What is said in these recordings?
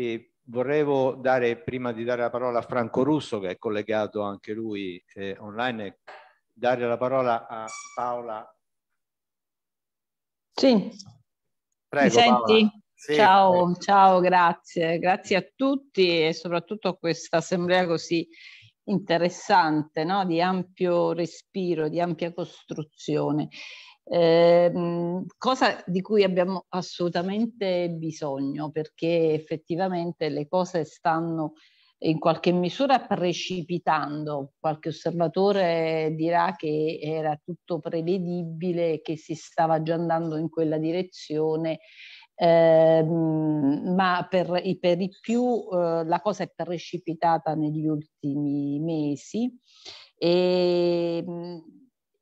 E vorrevo dare, prima di dare la parola a Franco Russo, che è collegato anche lui eh, online, dare la parola a Paola. Sì, Prego, mi senti? Paola. Sì, ciao, eh. ciao, grazie. Grazie a tutti e soprattutto a questa assemblea così interessante, no? di ampio respiro, di ampia costruzione. Ehm, cosa di cui abbiamo assolutamente bisogno perché effettivamente le cose stanno in qualche misura precipitando. Qualche osservatore dirà che era tutto prevedibile, che si stava già andando in quella direzione, ehm, ma per, per i più eh, la cosa è precipitata negli ultimi mesi. E, ehm,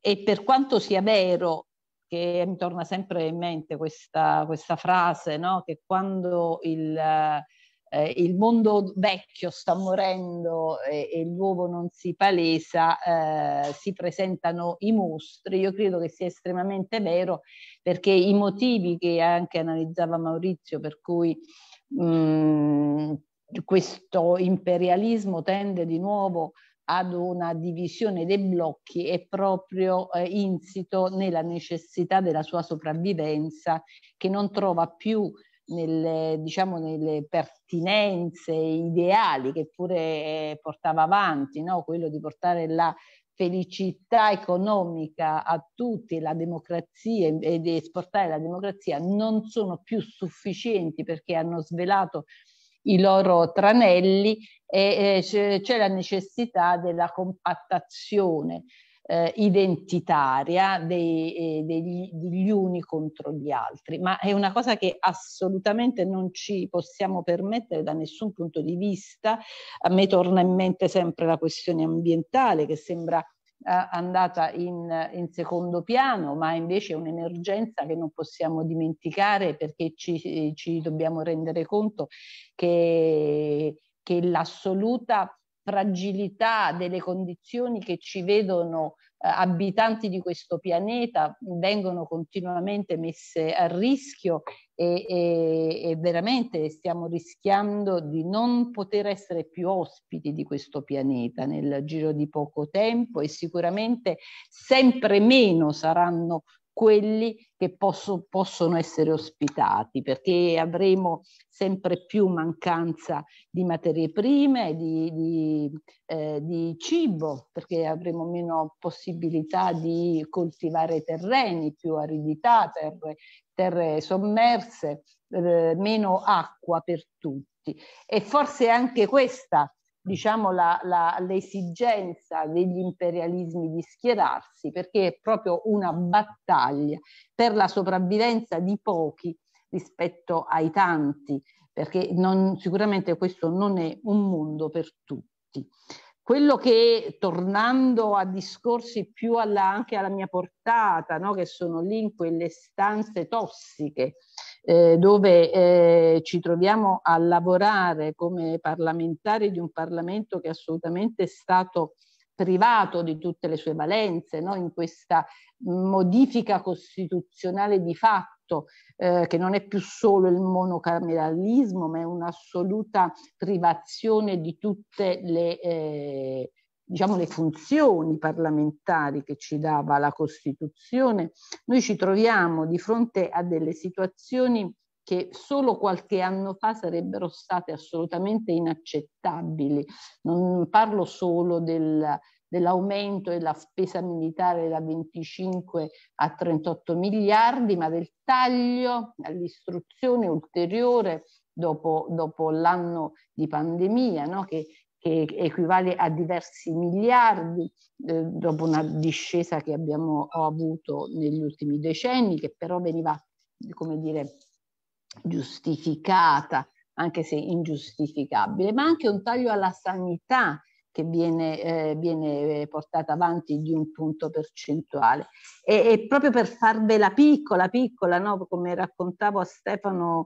e per quanto sia vero che mi torna sempre in mente questa, questa frase, no? che quando il, eh, il, mondo vecchio sta morendo e, e nuovo non si palesa, eh, si presentano i mostri. Io credo che sia estremamente vero perché i motivi che anche analizzava Maurizio per cui mh, mm, questo imperialismo tende di nuovo ad una divisione dei blocchi è proprio eh, insito nella necessità della sua sopravvivenza che non trova più nelle, diciamo, nelle pertinenze ideali che pure eh, portava avanti, no? quello di portare la felicità economica a tutti, la democrazia e di esportare la democrazia non sono più sufficienti perché hanno svelato i loro tranelli e eh, c'è la necessità della compattazione eh, identitaria dei, eh, degli, degli uni contro gli altri, ma è una cosa che assolutamente non ci possiamo permettere da nessun punto di vista. A me torna in mente sempre la questione ambientale che sembra eh, andata in, in, secondo piano, ma invece è un'emergenza che non possiamo dimenticare perché ci, ci dobbiamo rendere conto che, che l'assoluta fragilità delle condizioni che ci vedono eh, abitanti di questo pianeta vengono continuamente messe a rischio e, e, e, veramente stiamo rischiando di non poter essere più ospiti di questo pianeta nel giro di poco tempo e sicuramente sempre meno saranno quelli che posso, possono essere ospitati, perché avremo sempre più mancanza di materie prime, di, di, eh, di cibo, perché avremo meno possibilità di coltivare terreni, più aridità, terre, terre sommerse, eh, meno acqua per tutti. E forse anche questa diciamo, la, la, l'esigenza degli imperialismi di schierarsi, perché è proprio una battaglia per la sopravvivenza di pochi rispetto ai tanti, perché non, sicuramente questo non è un mondo per tutti. Quello che, tornando a discorsi più alla, anche alla mia portata, no, che sono lì in quelle stanze tossiche, eh, dove eh, ci troviamo a lavorare come parlamentari di un Parlamento che assolutamente è stato privato di tutte le sue valenze, no? in questa modifica costituzionale di fatto, eh, che non è più solo il monocameralismo, ma è un'assoluta privazione di tutte le, eh, diciamo, le funzioni parlamentari che ci dava la Costituzione, noi ci troviamo di fronte a delle situazioni che solo qualche anno fa sarebbero state assolutamente inaccettabili. Non parlo solo del, dell'aumento della spesa militare da 25 a 38 miliardi, ma del taglio all'istruzione ulteriore dopo, dopo l'anno di pandemia, no? che che equivale a diversi miliardi eh, dopo una discesa che abbiamo avuto negli ultimi decenni, che però veniva, come dire, giustificata, anche se ingiustificabile, ma anche un taglio alla sanità che viene, eh, viene, eh, portata avanti di un punto percentuale. E, e proprio per farvela piccola, piccola, no? come raccontavo a Stefano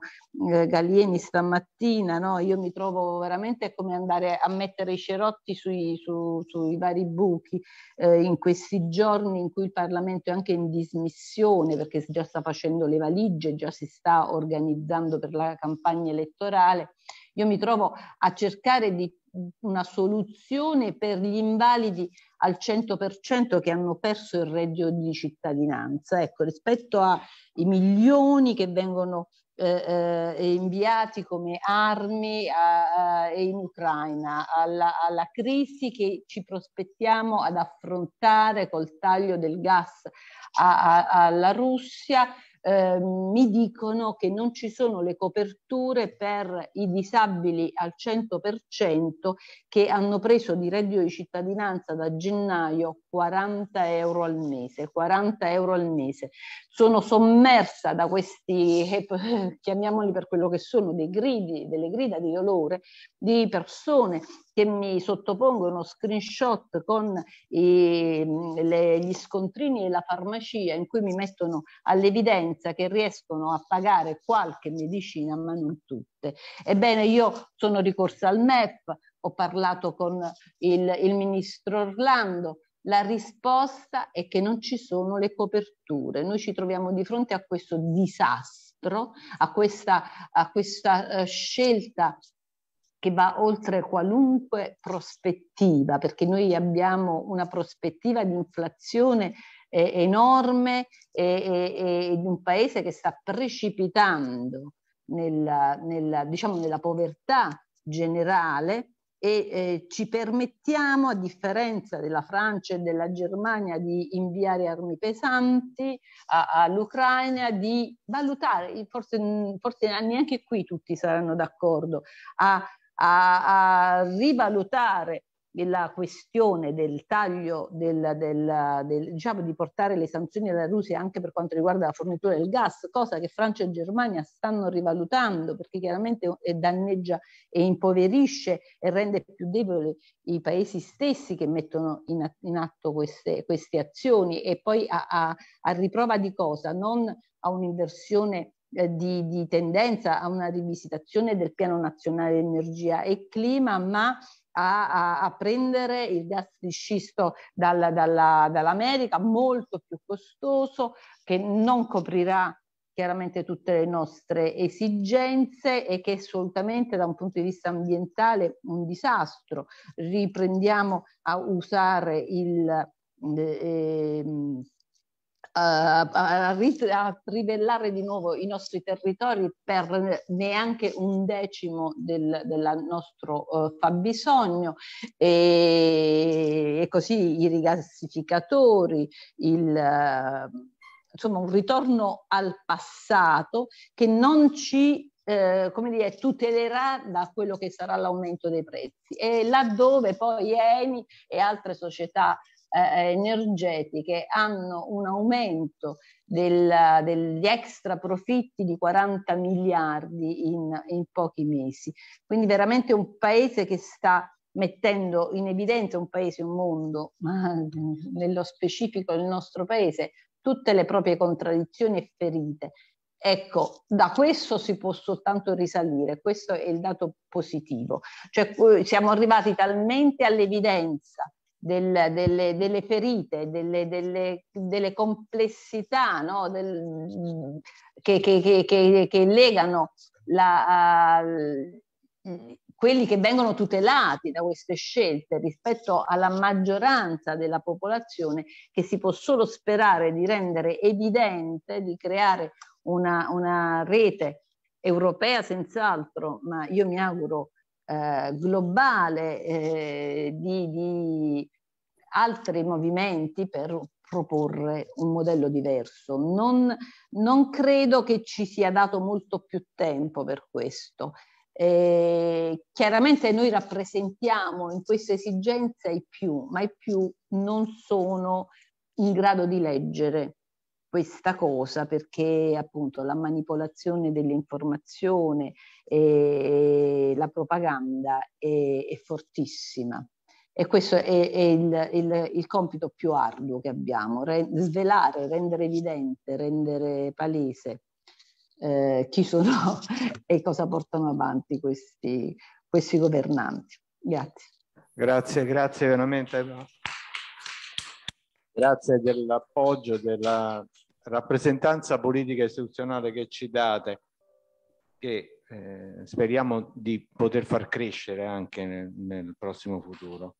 eh, Galieni stamattina, no? io mi trovo veramente come andare a mettere i cerotti sui, su, sui vari buchi eh, in questi giorni in cui il Parlamento è anche in dismissione perché già sta facendo le valigie, già si sta organizzando per la campagna elettorale. Io mi trovo a cercare di una soluzione per gli invalidi al 100% che hanno perso il reddito di cittadinanza. Ecco, rispetto ai milioni che vengono eh, eh, inviati come armi a, a, in Ucraina, alla, alla, crisi che ci prospettiamo ad affrontare col taglio del gas a, alla Russia, Ehm, mi dicono che non ci sono le coperture per i disabili al 100% che hanno preso di reddito di cittadinanza da gennaio 40 euro al mese, 40 euro al mese. Sono sommersa da questi, eh, chiamiamoli per quello che sono, dei gridi, delle grida di dolore di persone che mi sottopongo uno screenshot con eh, le, gli scontrini della farmacia in cui mi mettono all'evidenza che riescono a pagare qualche medicina ma non tutte. Ebbene io sono ricorsa al MEP, ho parlato con il, il ministro Orlando, la risposta è che non ci sono le coperture. Noi ci troviamo di fronte a questo disastro, a questa, a questa eh, scelta che va oltre qualunque prospettiva, perché noi abbiamo una prospettiva di inflazione eh, enorme e, di un paese che sta precipitando nella, nella, diciamo, nella povertà generale e eh, ci permettiamo, a differenza della Francia e della Germania, di inviare armi pesanti all'Ucraina, di valutare, forse, forse neanche qui tutti saranno d'accordo, a a, a rivalutare la questione del taglio, del, del, del, diciamo di portare le sanzioni alla Russia anche per quanto riguarda la fornitura del gas, cosa che Francia e Germania stanno rivalutando perché chiaramente danneggia e impoverisce e rende più deboli i paesi stessi che mettono in, in atto queste, queste, azioni e poi a, a, a riprova di cosa? Non a un'inversione eh, di, di, tendenza a una rivisitazione del piano nazionale energia e clima, ma a, a, a prendere il gas di scisto dalla, dalla, dall'America, molto più costoso, che non coprirà chiaramente tutte le nostre esigenze e che è assolutamente da un punto di vista ambientale un disastro. Riprendiamo a usare il, eh, ehm, eh, a, ri- a rivellare di nuovo i nostri territori per neanche un decimo del, del nostro uh, fabbisogno e, e, così i rigassificatori, il, uh, insomma un ritorno al passato che non ci eh, come dire, tutelerà da quello che sarà l'aumento dei prezzi e laddove poi ENI e altre società eh, eh, energetiche hanno un aumento del, degli extra profitti di 40 miliardi in, in pochi mesi. Quindi veramente un paese che sta mettendo in evidenza un paese, un mondo, ma nello specifico il nostro paese, tutte le proprie contraddizioni e ferite. Ecco, da questo si può soltanto risalire, questo è il dato positivo. Cioè eh, siamo arrivati talmente all'evidenza del, delle, delle, ferite, delle, delle, delle complessità no? del, che, che, che, che, legano la, uh, quelli che vengono tutelati da queste scelte rispetto alla maggioranza della popolazione che si può solo sperare di rendere evidente, di creare una, una rete europea senz'altro, ma io mi auguro eh, globale eh, di, di, altri movimenti per proporre un modello diverso. Non, non, credo che ci sia dato molto più tempo per questo. Eh, chiaramente noi rappresentiamo in questa esigenza i più, ma i più non sono in grado di leggere questa cosa perché appunto la manipolazione dell'informazione e eh, la propaganda è, è fortissima e questo è, è il, il, il, compito più arduo che abbiamo, re, svelare, rendere evidente, rendere palese eh, chi sono e cosa portano avanti questi, questi governanti. Grazie. Grazie, grazie veramente. Grazie dell'appoggio, della rappresentanza politica e istituzionale che ci date, che eh, speriamo di poter far crescere anche nel, nel prossimo futuro.